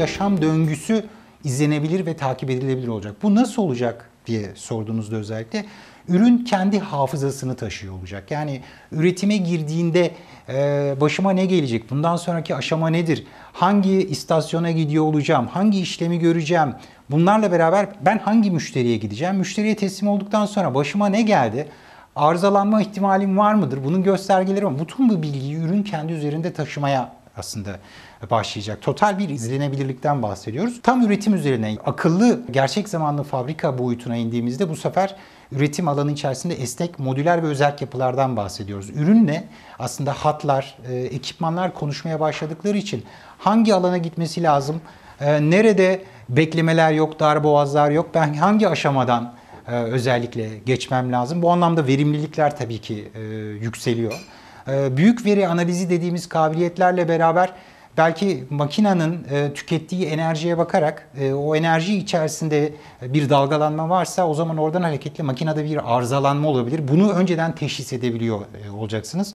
yaşam döngüsü izlenebilir ve takip edilebilir olacak. Bu nasıl olacak diye sorduğunuzda özellikle ürün kendi hafızasını taşıyor olacak. Yani üretime girdiğinde e, başıma ne gelecek? Bundan sonraki aşama nedir? Hangi istasyona gidiyor olacağım? Hangi işlemi göreceğim? Bunlarla beraber ben hangi müşteriye gideceğim? Müşteriye teslim olduktan sonra başıma ne geldi? Arızalanma ihtimalim var mıdır? Bunun göstergeleri var. Bütün bu bilgiyi ürün kendi üzerinde taşımaya aslında başlayacak. Total bir izlenebilirlikten bahsediyoruz. Tam üretim üzerine akıllı gerçek zamanlı fabrika boyutuna indiğimizde bu sefer üretim alanı içerisinde esnek, modüler ve özel yapılardan bahsediyoruz. Ürünle aslında hatlar, e, ekipmanlar konuşmaya başladıkları için hangi alana gitmesi lazım, e, nerede beklemeler yok, dar darboğazlar yok, ben hangi aşamadan e, özellikle geçmem lazım. Bu anlamda verimlilikler tabii ki yükseliyor. Ee, büyük veri analizi dediğimiz kabiliyetlerle beraber belki makinenin e, tükettiği enerjiye bakarak e, o enerji içerisinde bir dalgalanma varsa o zaman oradan hareketli makinede bir arızalanma olabilir. Bunu önceden teşhis edebiliyor e, olacaksınız.